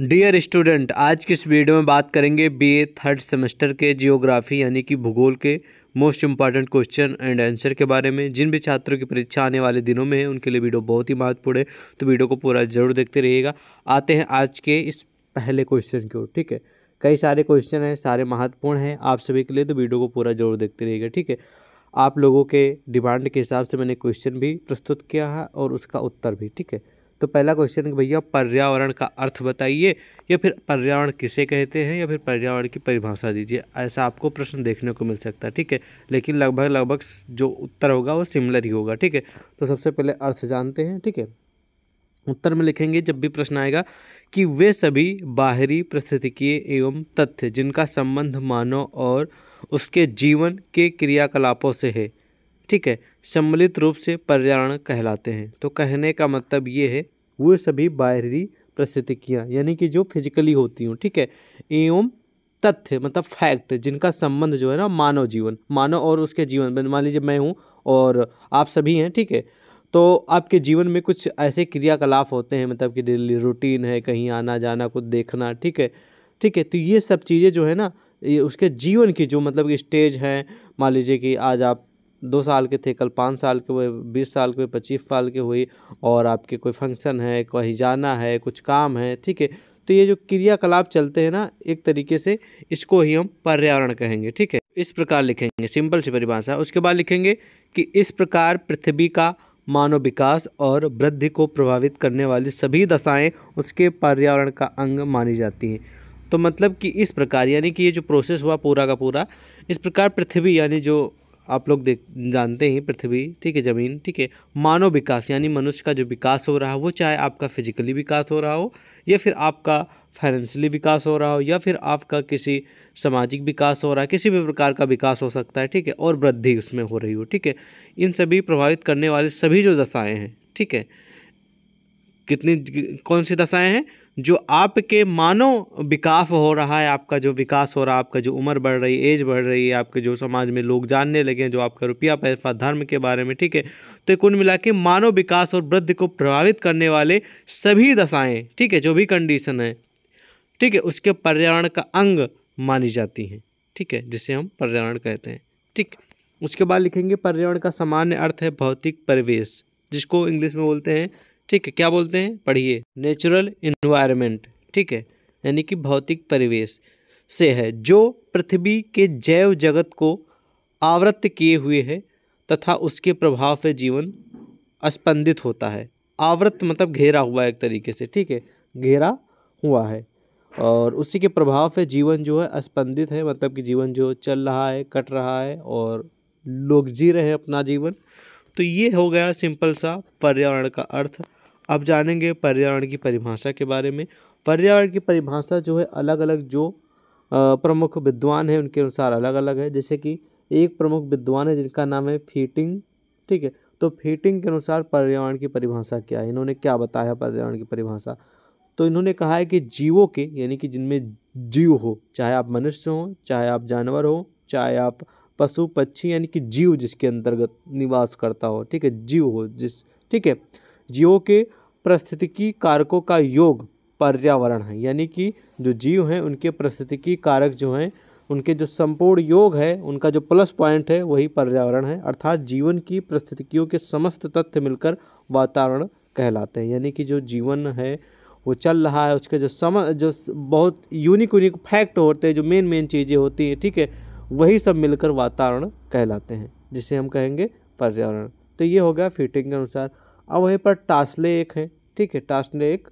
dear student आज की इस वीडियो में बात करेंगे बीए थर्ड सेमेस्टर के जियोग्राफी यानी कि भूगोल के most important question and answer के बारे में जिन भी छात्रों की परीक्षा आने वाले दिनों में है उनके लिए वीडियो बहुत ही महत्वपूर्ण है तो वीडियो को पूरा जरूर देखते रहिएगा आते हैं आज के इस पहले क्वेश्चन की ओर ठीक है कई सारे क्वेश्चन हैं सारे महत्वपूर्ण हैं आप सभी के लिए तो वीडियो को पूरा जरूर देखते रहिएगा ठीक है आप लोगों के डिमांड के हिसाब से मैंने क्वेश्चन भी प्रस्तुत किया है और उसका उत्तर भी ठीक है तो पहला क्वेश्चन भैया पर्यावरण का अर्थ बताइए या फिर पर्यावरण किसे कहते हैं या फिर पर्यावरण की परिभाषा दीजिए ऐसा आपको प्रश्न देखने को मिल सकता है ठीक है लेकिन लगभग लगभग जो उत्तर होगा वो सिमिलर ही होगा ठीक है तो सबसे पहले अर्थ जानते हैं ठीक है उत्तर में लिखेंगे जब भी प्रश्न आएगा कि वे सभी बाहरी परिस्थितिकीय एवं तथ्य जिनका संबंध मानव और उसके जीवन के क्रियाकलापों से है ठीक है सम्मिलित रूप से पर्यावरण कहलाते हैं तो कहने का मतलब ये है वो सभी बाहरी प्रस्थितिकियाँ यानी कि जो फिजिकली होती हूँ ठीक है एवं तथ्य मतलब फैक्ट जिनका संबंध जो है ना मानव जीवन मानव और उसके जीवन मतलब मान लीजिए मैं हूँ और आप सभी हैं ठीक है तो आपके जीवन में कुछ ऐसे क्रियाकलाप होते हैं मतलब कि डेली रूटीन है कहीं आना जाना कुछ देखना ठीक है ठीक है तो ये सब चीज़ें जो है ना ये उसके जीवन की जो मतलब कि स्टेज हैं मान लीजिए कि आज आप दो साल के थे कल पाँच साल के हुए बीस साल के हुए पच्चीस साल के हुए और आपके कोई फंक्शन है कहीं जाना है कुछ काम है ठीक है तो ये जो क्रियाकलाप चलते हैं ना एक तरीके से इसको ही हम पर्यावरण कहेंगे ठीक है इस प्रकार लिखेंगे सिंपल सी परिभाषा उसके बाद लिखेंगे कि इस प्रकार पृथ्वी का मानव विकास और वृद्धि को प्रभावित करने वाली सभी दशाएं उसके पर्यावरण का अंग मानी जाती हैं तो मतलब कि इस प्रकार यानी कि ये जो प्रोसेस हुआ पूरा का पूरा इस प्रकार पृथ्वी यानी जो आप लोग देख जानते हैं पृथ्वी ठीक है ज़मीन ठीक है मानव विकास यानी मनुष्य का जो विकास हो रहा है वो चाहे आपका फिजिकली विकास हो रहा हो या फिर आपका फाइनेंशियली विकास हो रहा हो या फिर आपका किसी सामाजिक विकास हो रहा है किसी भी प्रकार का विकास हो सकता है ठीक है और वृद्धि उसमें हो रही हो ठीक है इन सभी प्रभावित करने वाले सभी जो दशाएँ हैं ठीक है कितनी कौन सी दशाएँ हैं जो आपके मानो विकास हो रहा है आपका जो विकास हो रहा है आपका जो उम्र बढ़ रही है एज बढ़ रही है आपके जो समाज में लोग जानने लगे हैं जो आपका रुपया पैसा धर्म के बारे में ठीक है तो कुल मिला के मानव विकास और वृद्धि को प्रभावित करने वाले सभी दशाएँ ठीक है जो भी कंडीशन है ठीक है उसके पर्यावरण का अंग मानी जाती हैं ठीक है जिसे हम पर्यावरण कहते हैं ठीक उसके बाद लिखेंगे पर्यावरण का सामान्य अर्थ है भौतिक परिवेश जिसको इंग्लिश में बोलते हैं ठीक है क्या बोलते हैं पढ़िए नेचुरल इन्वायरमेंट ठीक है यानी कि भौतिक परिवेश से है जो पृथ्वी के जैव जगत को आवृत किए हुए है तथा उसके प्रभाव से जीवन स्पंदित होता है आवृत मतलब घेरा हुआ है एक तरीके से ठीक है घेरा हुआ है और उसी के प्रभाव से जीवन जो है स्पंदित है मतलब कि जीवन जो चल रहा है कट रहा है और लोग जी रहे हैं अपना जीवन तो ये हो गया सिंपल सा पर्यावरण का अर्थ अब जानेंगे पर्यावरण की परिभाषा के बारे में पर्यावरण की परिभाषा जो है अलग अलग जो प्रमुख विद्वान हैं उनके अनुसार अलग अलग है जैसे कि एक प्रमुख विद्वान है जिनका नाम है फीटिंग ठीक है तो फीटिंग के अनुसार पर्यावरण की परिभाषा क्या है इन्होंने क्या बताया पर्यावरण की परिभाषा तो इन्होंने कहा है कि जीवों के यानी कि जिनमें जीव हो चाहे आप मनुष्य हो चाहे आप जानवर हो चाहे आप पशु पक्षी यानी कि जीव जिसके अंतर्गत निवास करता हो ठीक है जीव हो जिस ठीक है जीवों के परिस्थितिकी कारकों का योग पर्यावरण है यानी कि जो जीव हैं उनके परिस्थितिकी कारक जो हैं उनके जो संपूर्ण योग है उनका जो प्लस पॉइंट है वही पर्यावरण है अर्थात जीवन की परिस्थितियों के समस्त तथ्य मिलकर वातावरण कहलाते हैं यानी कि जो जीवन है वो चल रहा है उसके जो सम जो बहुत यूनिक यूनिक फैक्ट होते हैं जो मेन मेन चीज़ें होती हैं ठीक है वही सब मिलकर वातावरण कहलाते हैं जिसे हम कहेंगे पर्यावरण तो ये हो गया फिटिंग के अनुसार अब वहीं पर टास्ले एक है ठीक है टास्ले एक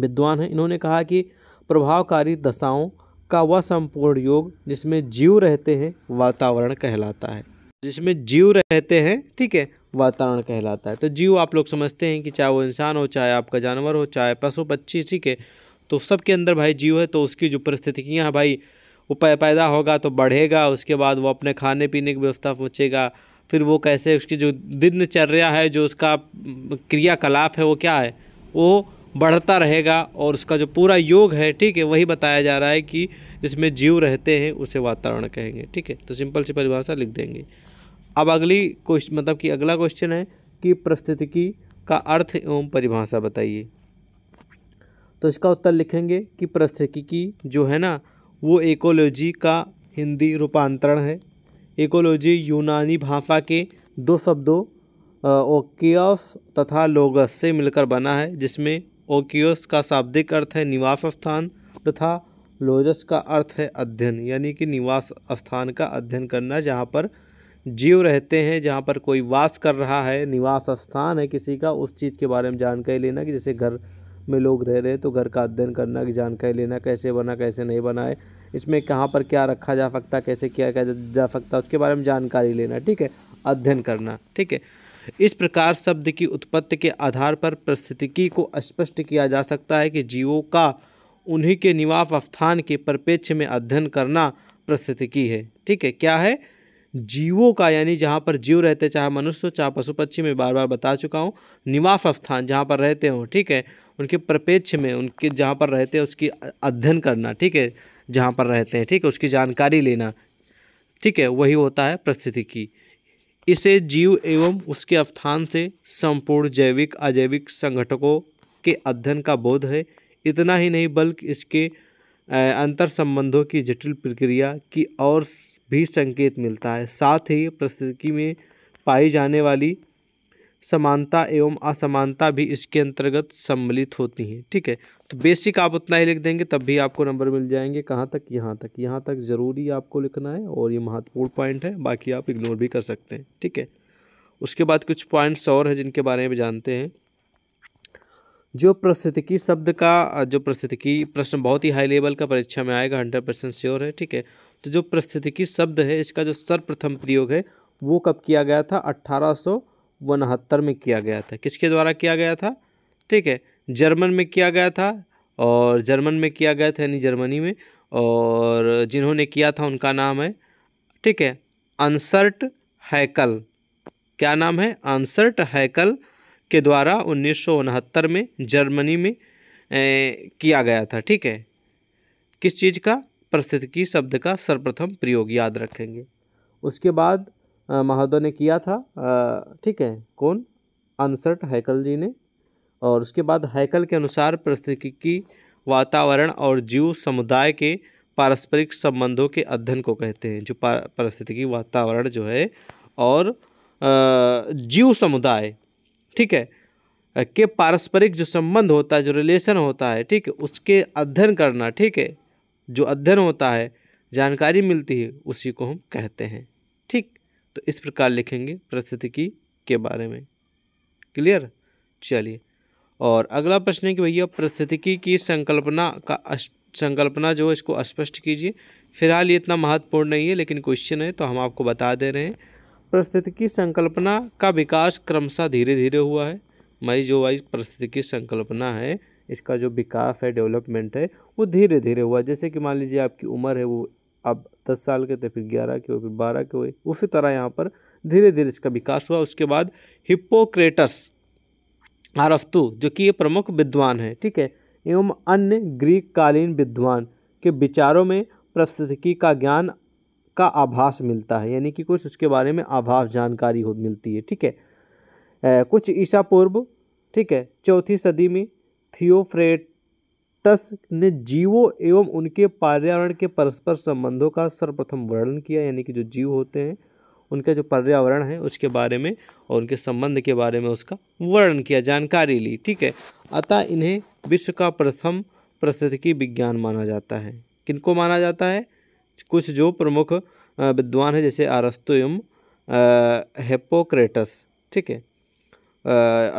विद्वान है इन्होंने कहा कि प्रभावकारी दशाओं का वह संपूर्ण योग जिसमें जीव रहते हैं वातावरण कहलाता है जिसमें जीव रहते हैं ठीक है वातावरण कहलाता है तो जीव आप लोग समझते हैं कि चाहे वो इंसान हो चाहे आपका जानवर हो चाहे पशु पक्षी ठीक है तो सबके अंदर भाई जीव है तो उसकी जो परिस्थितियाँ भाई वो पैदा होगा तो बढ़ेगा उसके बाद वो अपने खाने पीने की व्यवस्था पहुँचेगा फिर वो कैसे उसकी जो दिनचर्या है जो उसका क्रियाकलाप है वो क्या है वो बढ़ता रहेगा और उसका जो पूरा योग है ठीक है वही बताया जा रहा है कि जिसमें जीव रहते हैं उसे वातावरण कहेंगे ठीक है तो सिंपल सी परिभाषा लिख देंगे अब अगली क्वेश्चन मतलब कि अगला क्वेश्चन है कि परिस्थितिकी का अर्थ एवं परिभाषा बताइए तो इसका उत्तर लिखेंगे कि परिस्थितिकी जो है ना वो एकोलॉजी का हिंदी रूपांतरण है इकोलॉजी यूनानी भाषा के दो शब्दों ओकियोस तथा लोगस से मिलकर बना है जिसमें ओकियोस का शाब्दिक अर्थ है निवास स्थान तथा लोजस का अर्थ है अध्ययन यानी कि निवास स्थान का अध्ययन करना जहाँ पर जीव रहते हैं जहाँ पर कोई वास कर रहा है निवास स्थान है किसी का उस चीज़ के बारे में जानकारी लेना कि जैसे घर में लोग रह रहे हैं तो घर का अध्ययन करना की जानकारी लेना कैसे बना कैसे नहीं बना है इसमें कहाँ पर क्या रखा जा सकता कैसे किया जा सकता उसके बारे में जानकारी लेना ठीक है अध्ययन करना ठीक है इस प्रकार शब्द की उत्पत्ति के आधार पर परिस्थितिकी को स्पष्ट किया जा सकता है कि जीवों का उन्हीं के निवास स्थान के परिपेक्ष में अध्ययन करना परिस्थितिकी है ठीक है क्या है जीवों का यानी जहाँ पर जीव रहते चाहे मनुष्य चाहे पशु पक्षी में बार बार बता चुका हूँ निवास स्थान जहाँ पर रहते हों ठीक है उनके परिपेक्ष में उनके जहाँ पर रहते हैं उसकी अध्ययन करना ठीक है जहाँ पर रहते हैं ठीक है उसकी जानकारी लेना ठीक है वही होता है परिस्थितिकी इसे जीव एवं उसके अवस्थान से संपूर्ण जैविक अजैविक संगठकों के अध्ययन का बोध है इतना ही नहीं बल्कि इसके अंतर संबंधों की जटिल प्रक्रिया की और भी संकेत मिलता है साथ ही परिस्थितिकी में पाई जाने वाली समानता एवं असमानता भी इसके अंतर्गत सम्मिलित होती हैं ठीक है तो बेसिक आप उतना ही लिख देंगे तब भी आपको नंबर मिल जाएंगे कहाँ तक यहाँ तक यहाँ तक ज़रूरी आपको लिखना है और ये महत्वपूर्ण पॉइंट है बाकी आप इग्नोर भी कर सकते हैं ठीक है उसके बाद कुछ पॉइंट्स और हैं जिनके बारे में जानते हैं जो प्रस्थितिकी शब्द का जो प्रस्थितिकी प्रश्न बहुत ही हाई लेवल का परीक्षा में आएगा हंड्रेड परसेंट श्योर है ठीक है तो जो प्रस्थितिकी शब्द है इसका जो सर्वप्रथम प्रयोग है वो कब किया गया था अट्ठारह सौ उनहत्तर में किया गया था किसके द्वारा किया गया था ठीक है जर्मन में किया गया था और जर्मन में किया गया था यानी जर्मनी में और जिन्होंने किया था उनका नाम है ठीक है अनसर्ट हैकल क्या नाम है अनसर्ट हैकल के द्वारा उन्नीस में जर्मनी में ए, किया गया था ठीक है किस चीज़ का प्रसिद्ध की शब्द का सर्वप्रथम प्रयोग याद रखेंगे उसके बाद महोदय ने किया था ठीक है कौन अनसर्ट हैकल जी ने और उसके बाद हैकल के अनुसार पारिस्थितिकी वातावरण और जीव समुदाय के पारस्परिक संबंधों के अध्ययन को कहते हैं जो पारिस्थितिकी वातावरण जो है और जीव समुदाय ठीक है के पारस्परिक जो संबंध होता है जो रिलेशन होता है ठीक है उसके अध्ययन करना ठीक है जो अध्ययन होता है जानकारी मिलती है उसी को हम कहते हैं ठीक तो इस प्रकार लिखेंगे परिस्थितिकी के बारे में क्लियर चलिए और अगला प्रश्न है कि भैया परिस्थितिकी की संकल्पना का संकल्पना जो है इसको स्पष्ट कीजिए फिलहाल ये इतना महत्वपूर्ण नहीं है लेकिन क्वेश्चन है तो हम आपको बता दे रहे हैं परिस्थितिकी संकल्पना का विकास क्रमशः धीरे धीरे हुआ है मई जो वाइज परिस्थितिकी संकल्पना है इसका जो विकास है डेवलपमेंट है वो धीरे धीरे हुआ जैसे कि मान लीजिए आपकी उम्र है वो अब दस साल के थे फिर ग्यारह के हुए फिर बारह के हुए उसी तरह यहाँ पर धीरे धीरे इसका विकास हुआ उसके बाद हिप्पोक्रेटस आरफ्तु जो कि ये प्रमुख विद्वान है ठीक है एवं अन्य ग्रीक कालीन विद्वान के विचारों में प्रस्थितिकी का ज्ञान का आभास मिलता है यानी कि कुछ उसके बारे में आभास जानकारी हो मिलती है ठीक है ए, कुछ ईसा पूर्व ठीक है चौथी सदी में थियोफ्रेट तस ने जीवों एवं उनके पर्यावरण के परस्पर संबंधों का सर्वप्रथम वर्णन किया यानी कि जो जीव होते हैं उनका जो पर्यावरण है उसके बारे में और उनके संबंध के बारे में उसका वर्णन किया जानकारी ली ठीक है अतः इन्हें विश्व का प्रथम प्रस्थितिकी विज्ञान माना जाता है किनको माना जाता है कुछ जो प्रमुख विद्वान है जैसे आरस्तु एवं हेपोक्रेटस ठीक है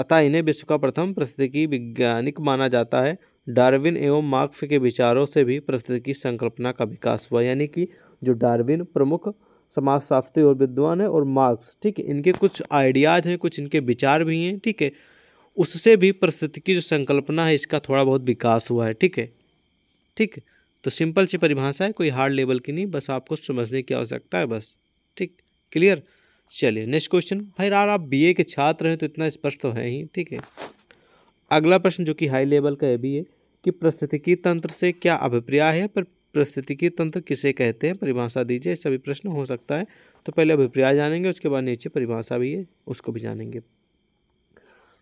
अतः इन्हें विश्व का प्रथम प्रस्थितिकी वैज्ञानिक माना जाता है डार्विन एवं मार्क्स के विचारों से भी परिस्थिति की संकल्पना का विकास हुआ यानी कि जो डार्विन प्रमुख समाजशास्त्री और विद्वान है और मार्क्स ठीक है इनके कुछ आइडियाज़ हैं कुछ इनके विचार भी हैं ठीक है उससे भी परिस्थिति की जो संकल्पना है इसका थोड़ा बहुत विकास हुआ है ठीक है ठीक है तो सिंपल सी परिभाषा है कोई हार्ड लेवल की नहीं बस आपको समझने की आवश्यकता है बस ठीक क्लियर चलिए नेक्स्ट क्वेश्चन भाई यार आप बीए के छात्र हैं तो इतना स्पष्ट तो है ही ठीक है अगला प्रश्न जो कि हाई लेवल का है भी है कि प्रस्थितिकी तंत्र से क्या अभिप्राय है पर प्रस्थितिकी तंत्र किसे कहते हैं परिभाषा दीजिए सभी प्रश्न हो सकता है तो पहले अभिप्राय जानेंगे उसके बाद नीचे परिभाषा भी है उसको भी जानेंगे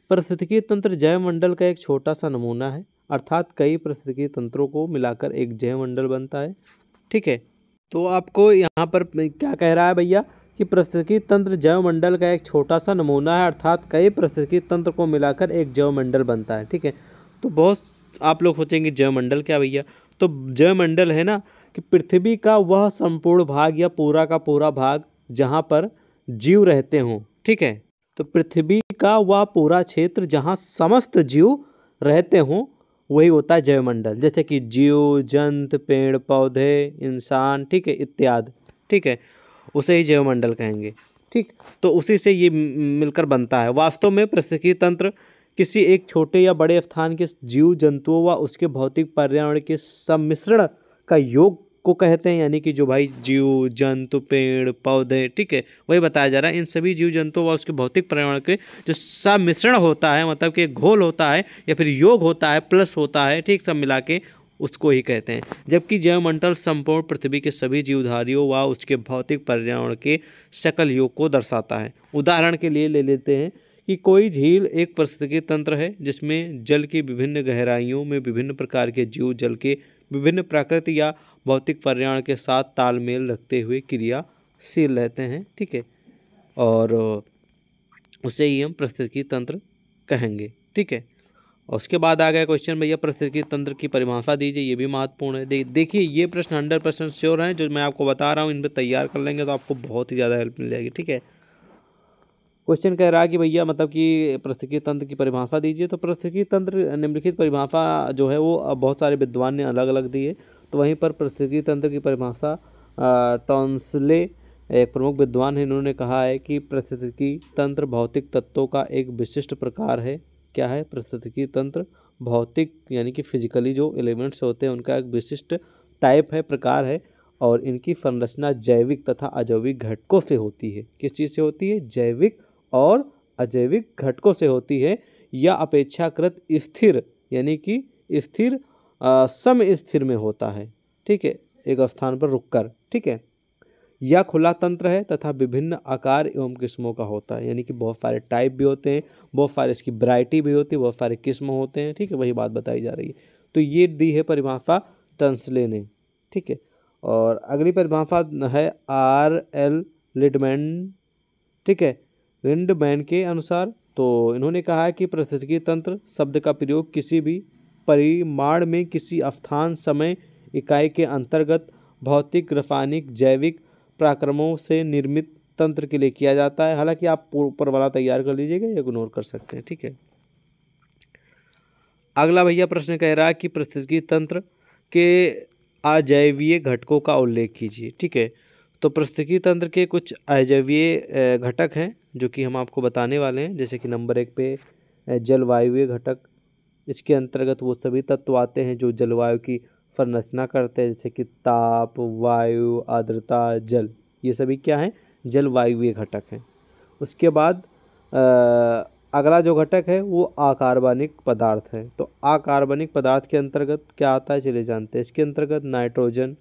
परिस्थितिकी तंत्र मंडल का एक छोटा सा नमूना है अर्थात कई परिस्थितिकी तंत्रों को मिलाकर एक मंडल बनता है ठीक है तो आपको यहाँ पर क्या कह रहा है भैया कि प्रस्थिकी तंत्र जैव मंडल का एक छोटा सा नमूना है अर्थात कई प्रस्थिकी तंत्र को मिलाकर एक जैव मंडल बनता है ठीक है तो बहुत आप लोग सोचेंगे जैव मंडल क्या भैया तो जैव मंडल है ना कि पृथ्वी का वह संपूर्ण भाग या पूरा का पूरा भाग जहाँ पर जीव रहते हों ठीक है तो पृथ्वी का वह पूरा क्षेत्र जहाँ समस्त जीव रहते हों वही होता है जैवमंडल जैसे कि जीव जंत पेड़ पौधे इंसान ठीक है इत्यादि ठीक है उसे ही जैवमंडल कहेंगे ठीक तो उसी से ये मिलकर बनता है वास्तव में प्रशिक्षी तंत्र किसी एक छोटे या बड़े स्थान के जीव जंतुओं व उसके भौतिक पर्यावरण के सम्मिश्रण का योग को कहते हैं यानी कि जो भाई जीव जंतु पेड़ पौधे ठीक है वही बताया जा रहा है इन सभी जीव जंतु व उसके भौतिक पर्यावरण के जो सम्मिश्रण होता है मतलब कि घोल होता है या फिर योग होता है प्लस होता है ठीक सब मिला के उसको ही कहते हैं जबकि जैव मंडल संपूर्ण पृथ्वी के सभी जीवधारियों व उसके भौतिक पर्यावरण के शकल योग को दर्शाता है उदाहरण के लिए ले लेते हैं कि कोई झील एक परिस्थितिकी तंत्र है जिसमें जल की विभिन्न गहराइयों में विभिन्न प्रकार के जीव जल के विभिन्न प्राकृतिक या भौतिक पर्यावरण के साथ तालमेल रखते हुए क्रियाशील रहते हैं ठीक है और उसे ही हम परिस्थितिकी तंत्र कहेंगे ठीक है और उसके बाद आ गया क्वेश्चन भैया पारिस्थितिकी तंत्र की परिभाषा दीजिए ये भी महत्वपूर्ण है देखिए ये प्रश्न हंड्रेड परसेंट श्योर हैं जो मैं आपको बता रहा हूँ इन पर तैयार कर लेंगे तो आपको बहुत ही ज़्यादा हेल्प मिल जाएगी ठीक है क्वेश्चन कह रहा है कि भैया मतलब कि परिस्थितिकी तंत्र की परिभाषा दीजिए तो परिस्थितिकी तंत्र निम्नलिखित परिभाषा जो है वो बहुत सारे विद्वान ने अलग अलग दी है तो वहीं पर परिस्थितिकी तंत्र की परिभाषा टॉन्सले एक प्रमुख विद्वान है इन्होंने कहा है कि परिस्थितिकी तंत्र भौतिक तत्वों का एक विशिष्ट प्रकार है क्या है पृथ्वी तंत्र भौतिक यानी कि फिजिकली जो एलिमेंट्स होते हैं उनका एक विशिष्ट टाइप है प्रकार है और इनकी संरचना जैविक तथा अजैविक घटकों से होती है किस चीज़ से होती है जैविक और अजैविक घटकों से होती है या अपेक्षाकृत स्थिर यानी कि स्थिर सम स्थिर में होता है ठीक है एक स्थान पर रुककर ठीक है यह खुला तंत्र है तथा विभिन्न आकार एवं किस्मों का होता है यानी कि बहुत सारे टाइप भी होते हैं बहुत सारे इसकी वरायटी भी होती है बहुत सारे किस्म होते हैं ठीक है वही बात बताई जा रही है तो ये दी है परिभाषा टंसले ने ठीक है और अगली परिभाषा है आर एल लिडमैन ठीक है लिंडमैन के अनुसार तो इन्होंने कहा है कि पारिस्थितिकी तंत्र शब्द का प्रयोग किसी भी परिमाण में किसी अवस्थान समय इकाई के अंतर्गत भौतिक रासायनिक जैविक पराक्रमों से निर्मित तंत्र के लिए किया जाता है हालांकि आप ऊपर वाला तैयार कर लीजिएगा या इग्नोर कर सकते हैं ठीक है अगला भैया प्रश्न कह रहा है कि पृथ्वी तंत्र के अजैवीय घटकों का उल्लेख कीजिए ठीक है तो पृथ्वी तंत्र के कुछ अजैवीय घटक हैं जो कि हम आपको बताने वाले हैं जैसे कि नंबर एक पे जलवायु घटक इसके अंतर्गत वो सभी तत्व आते हैं जो जलवायु की संरचना करते हैं जैसे कि ताप वायु आर्द्रता जल ये सभी क्या हैं जलवायुवीय घटक हैं उसके बाद अगला जो घटक है वो अकार्बनिक पदार्थ है तो अकार्बनिक पदार्थ के अंतर्गत क्या आता है चले जानते हैं इसके अंतर्गत नाइट्रोजन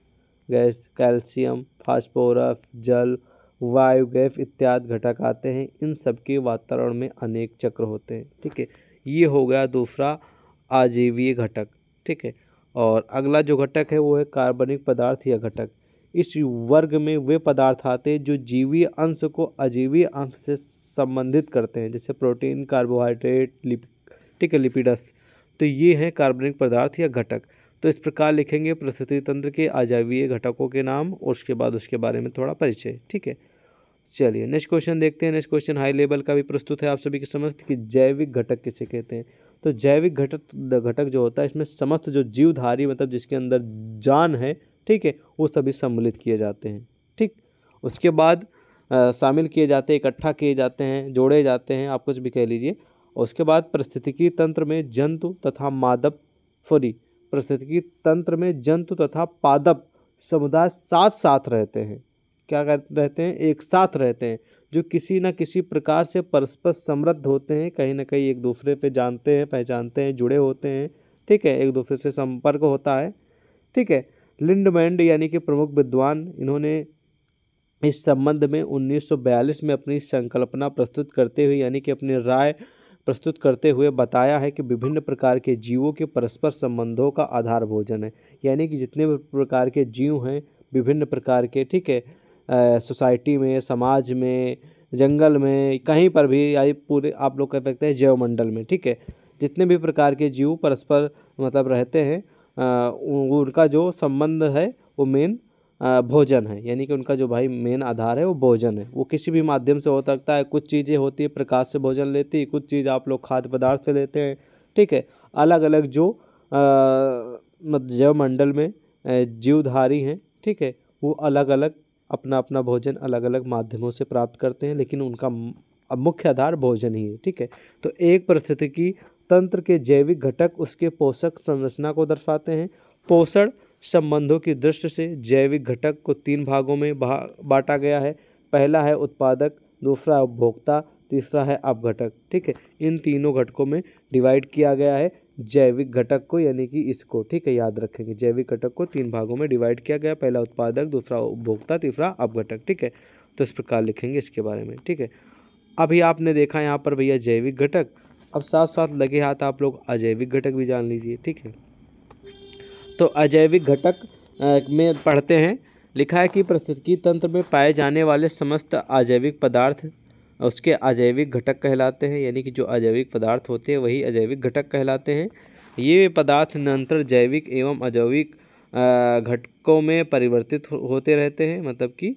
गैस कैल्शियम फास्फोरस जल वायु गैस इत्यादि घटक आते हैं इन सबके वातावरण में अनेक चक्र होते हैं ठीक है ये हो गया दूसरा आजीवीय घटक ठीक है और अगला जो घटक है वो है कार्बनिक पदार्थ या घटक इस वर्ग में वे पदार्थ आते हैं जो जीवी अंश को अजीवी अंश से संबंधित करते हैं जैसे प्रोटीन कार्बोहाइड्रेट लिप ठीक है लिपिडस तो ये हैं कार्बनिक पदार्थ या घटक तो इस प्रकार लिखेंगे प्रस्तुति तंत्र के अजैवीय घटकों के नाम और उसके बाद उसके बारे में थोड़ा परिचय ठीक है चलिए नेक्स्ट क्वेश्चन देखते हैं नेक्स्ट क्वेश्चन हाई लेवल का भी प्रस्तुत है आप सभी के समझ कि जैविक घटक किसे कहते हैं तो जैविक घटक घटक जो होता है इसमें समस्त जो जीवधारी मतलब जिसके अंदर जान है ठीक है वो सभी सम्मिलित किए जाते हैं ठीक उसके बाद शामिल किए जाते इकट्ठा किए जाते हैं जोड़े जाते हैं आप कुछ भी कह लीजिए उसके बाद परिस्थितिकी तंत्र में जंतु तथा मादप सॉरी परिस्थितिकी तंत्र में जंतु तथा पादप समुदाय साथ साथ रहते हैं क्या रहते हैं एक साथ रहते हैं जो किसी न किसी प्रकार से परस्पर समृद्ध होते हैं कहीं ना कहीं एक दूसरे पे जानते हैं पहचानते हैं जुड़े होते हैं ठीक है एक दूसरे से संपर्क होता है ठीक है लिंडमैंड यानी कि प्रमुख विद्वान इन्होंने इस संबंध में 1942 में अपनी संकल्पना प्रस्तुत करते हुए यानी कि अपनी राय प्रस्तुत करते हुए बताया है कि विभिन्न प्रकार के जीवों के परस्पर संबंधों का आधार भोजन है यानी कि जितने भी प्रकार के जीव हैं विभिन्न प्रकार के ठीक है सोसाइटी में समाज में जंगल में कहीं पर भी या पूरे आप लोग कह सकते हैं जैव मंडल में ठीक है जितने भी प्रकार के जीव परस्पर मतलब रहते हैं उनका जो संबंध है वो मेन भोजन है यानी कि उनका जो भाई मेन आधार है वो भोजन है वो किसी भी माध्यम से हो सकता है कुछ चीज़ें होती है प्रकाश से भोजन लेती है कुछ चीज़ आप लोग खाद्य पदार्थ से लेते हैं ठीक है अलग अलग जो जैव मंडल में जीवधारी हैं ठीक है वो अलग अलग अपना अपना भोजन अलग अलग माध्यमों से प्राप्त करते हैं लेकिन उनका मुख्य आधार भोजन ही है ठीक है तो एक की तंत्र के जैविक घटक उसके पोषक संरचना को दर्शाते हैं पोषण संबंधों की दृष्टि से जैविक घटक को तीन भागों में बांटा गया है पहला है उत्पादक दूसरा उपभोक्ता तीसरा है अपघटक ठीक है इन तीनों घटकों में डिवाइड किया गया है जैविक घटक को यानी कि इसको ठीक है याद रखेंगे जैविक घटक को तीन भागों में डिवाइड किया गया पहला उत्पादक दूसरा उपभोक्ता तीसरा अपघटक ठीक है तो इस प्रकार लिखेंगे इसके बारे में ठीक है अभी आपने देखा यहाँ पर भैया जैविक घटक अब साथ साथ लगे हाथ आप लोग अजैविक घटक भी जान लीजिए ठीक है तो अजैविक घटक में पढ़ते हैं लिखा है कि प्रस्तुत तंत्र में पाए जाने वाले समस्त अजैविक पदार्थ उसके अजैविक घटक कहलाते हैं यानी कि जो अजैविक पदार्थ होते हैं वही अजैविक घटक कहलाते हैं ये पदार्थ निरंतर जैविक एवं अजैविक घटकों में परिवर्तित होते रहते हैं मतलब कि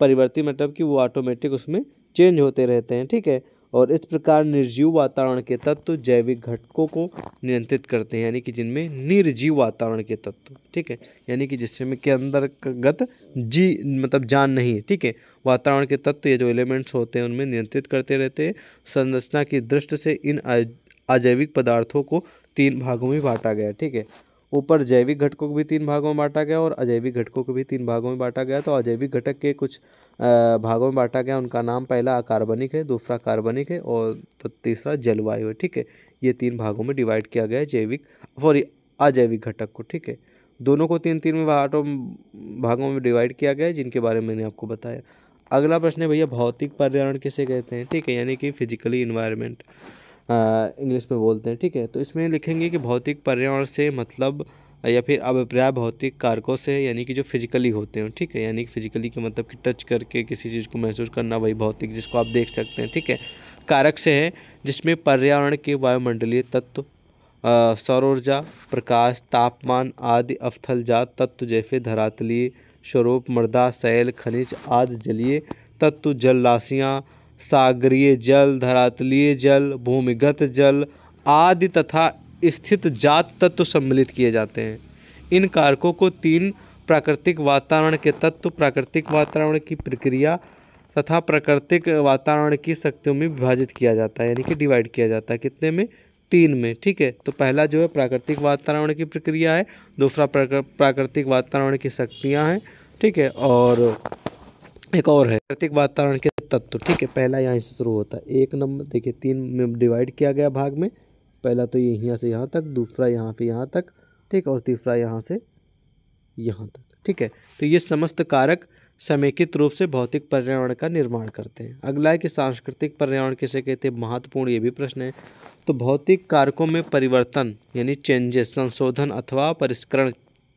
परिवर्तित मतलब कि वो ऑटोमेटिक उसमें चेंज होते रहते हैं ठीक है और इस प्रकार निर्जीव वातावरण के तत्व जैविक घटकों को नियंत्रित करते हैं यानी कि जिनमें निर्जीव वातावरण के तत्व ठीक है यानी कि जिसमें के अंदर गत जी मतलब जान नहीं है ठीक है वातावरण के तत्व ये जो एलिमेंट्स होते हैं उनमें नियंत्रित करते रहते हैं संरचना की दृष्टि से इन अजैविक पदार्थों को तीन भागों में बांटा गया ठीक है ऊपर जैविक घटकों को भी तीन भागों में बांटा गया और अजैविक घटकों को भी तीन भागों में बांटा गया तो अजैविक घटक के कुछ भागों में बांटा गया उनका नाम पहला अकार्बनिक है दूसरा कार्बनिक है और तो तीसरा जलवायु है ठीक है ये तीन भागों में डिवाइड किया गया है जैविक सॉरी अजैविक घटक को ठीक है दोनों को तीन तीन में भागों भागों में डिवाइड किया गया है जिनके बारे में मैंने आपको बताया अगला प्रश्न है भैया भौतिक पर्यावरण किसे कहते हैं ठीक है यानी कि फिजिकली इन्वायरमेंट इंग्लिश में बोलते हैं ठीक है तो इसमें लिखेंगे कि भौतिक पर्यावरण से मतलब या फिर अभिप्राय भौतिक कारकों से यानी कि जो फिजिकली होते हैं ठीक है यानी कि फिजिकली के मतलब कि टच करके किसी चीज़ को महसूस करना वही भौतिक जिसको आप देख सकते हैं ठीक है कारक से है जिसमें पर्यावरण के वायुमंडलीय तत्व सौर ऊर्जा प्रकाश तापमान आदि जात तत्व जैसे धरातलीय स्वरूप मृदा शैल खनिज आदि जलीय तत्व जल राशियाँ सागरीय जल धरातलीय जल भूमिगत जल आदि तथा स्थित जात तत्व सम्मिलित किए जाते हैं इन कारकों को तीन प्राकृतिक वातावरण के तत्व प्राकृतिक वातावरण की प्रक्रिया तथा प्राकृतिक वातावरण की शक्तियों में विभाजित किया जाता है यानी कि डिवाइड किया जाता है कितने में तीन में ठीक है तो पहला जो है प्राकृतिक वातावरण की प्रक्रिया है दूसरा प्राकृतिक वातावरण की शक्तियाँ हैं ठीक है और एक और है प्राकृतिक वातावरण के तत्व ठीक है पहला यहाँ से शुरू होता है एक नंबर देखिए तीन में डिवाइड किया गया भाग में पहला तो ये यहाँ से यहाँ तक दूसरा यहाँ से यहाँ तक ठीक और तीसरा यहाँ से यहाँ तक ठीक है तो ये समस्त कारक समेकित रूप से भौतिक पर्यावरण का निर्माण करते हैं अगला है कि सांस्कृतिक पर्यावरण किसे कहते हैं महत्वपूर्ण ये भी प्रश्न है तो भौतिक कारकों में परिवर्तन यानी चेंजेस संशोधन अथवा परिष्करण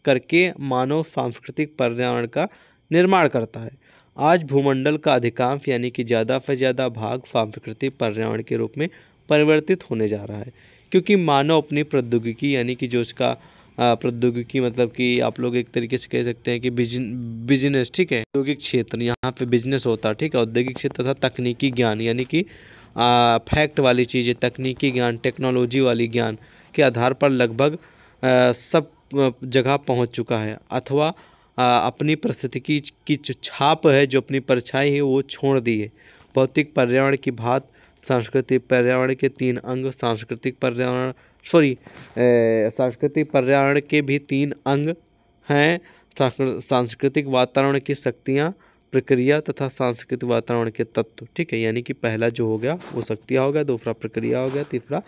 करके मानव सांस्कृतिक पर्यावरण का निर्माण करता है आज भूमंडल का अधिकांश यानी कि ज़्यादा से ज़्यादा भाग सांस्कृतिक पर्यावरण के रूप में परिवर्तित होने जा रहा है क्योंकि मानव अपनी प्रौद्योगिकी यानी कि जो इसका प्रौद्योगिकी मतलब कि आप लोग एक तरीके से कह सकते हैं कि बिजनेस ठीक है औद्योगिक क्षेत्र यहाँ पे बिजनेस होता है ठीक है औद्योगिक क्षेत्र तथा तकनीकी ज्ञान यानी कि फैक्ट वाली चीज़ें तकनीकी ज्ञान टेक्नोलॉजी वाली ज्ञान के आधार पर लगभग सब जगह पहुँच चुका है अथवा अपनी परिस्थितिकी की जो छाप है जो अपनी परछाई है वो छोड़ दी है भौतिक पर्यावरण की बात सांस्कृतिक पर्यावरण के तीन अंग सांस्कृतिक पर्यावरण सॉरी सांस्कृतिक पर्यावरण के भी तीन अंग हैं सांस्कृतिक वातावरण की शक्तियाँ प्रक्रिया तथा सांस्कृतिक वातावरण के तत्व ठीक है यानी कि पहला जो हो गया वो शक्तियाँ हो गया दूसरा प्रक्रिया हो गया तीसरा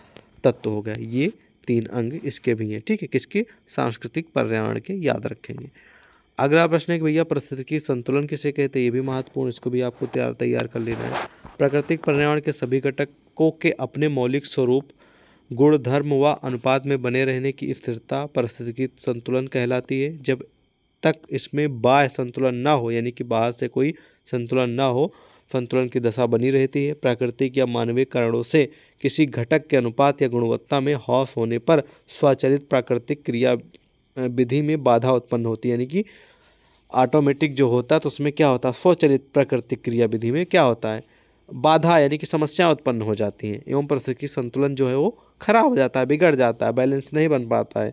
तत्व हो गया ये तीन अंग इसके भी हैं ठीक है किसके सांस्कृतिक पर्यावरण के याद रखेंगे अगला प्रश्न है कि भैया परिस्थितिकी संतुलन किसे कहते हैं ये भी महत्वपूर्ण इसको भी आपको तैयार तैयार कर लेना है प्राकृतिक पर्यावरण के सभी घटकों के अपने मौलिक स्वरूप गुण धर्म व अनुपात में बने रहने की स्थिरता परिस्थितिकी संतुलन कहलाती है जब तक इसमें बाह्य संतुलन ना हो यानी कि बाहर से कोई संतुलन ना हो संतुलन की दशा बनी रहती है प्राकृतिक या मानवीय कारणों से किसी घटक के अनुपात या गुणवत्ता में हौस होने पर स्वचालित प्राकृतिक क्रिया विधि में बाधा उत्पन्न होती है यानी कि ऑटोमेटिक जो होता है तो उसमें क्या होता है स्वचलित प्राकृतिक क्रिया विधि में क्या होता है बाधा यानी कि समस्याएं उत्पन्न हो जाती हैं एवं परिस्थिति की संतुलन जो है वो खराब हो जाता है बिगड़ जाता है बैलेंस नहीं बन पाता है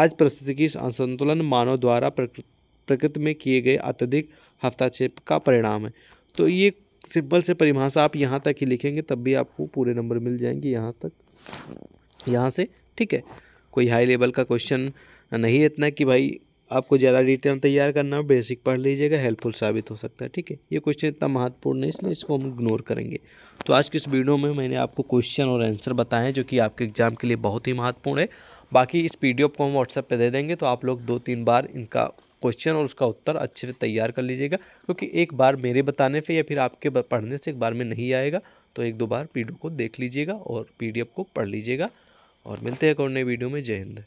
आज परिस्थिति की असंतुलन मानव द्वारा प्रकृति में किए गए अत्यधिक हफ्ताक्षेप का परिणाम है तो ये सिंपल से परिभाषा आप यहाँ तक ही लिखेंगे तब भी आपको पूरे नंबर मिल जाएंगे यहाँ तक यहाँ से ठीक है कोई हाई लेवल का क्वेश्चन नहीं इतना कि भाई आपको ज़्यादा डिटेल तैयार करना हो बेसिक पढ़ लीजिएगा हेल्पफुल साबित हो सकता है ठीक है ये क्वेश्चन इतना महत्वपूर्ण नहीं इसलिए इसको हम इग्नोर करेंगे तो आज की इस वीडियो में मैंने आपको क्वेश्चन और आंसर बताए हैं जो कि आपके एग्ज़ाम के लिए बहुत ही महत्वपूर्ण है बाकी इस पी को हम व्हाट्सएप पर दे देंगे तो आप लोग दो तीन बार इनका क्वेश्चन और उसका उत्तर अच्छे से तैयार कर लीजिएगा क्योंकि एक बार मेरे बताने से या फिर आपके पढ़ने से एक बार में नहीं आएगा तो एक दो बार पी को देख लीजिएगा और पी को पढ़ लीजिएगा और मिलते हैं एक और नए वीडियो में जय हिंद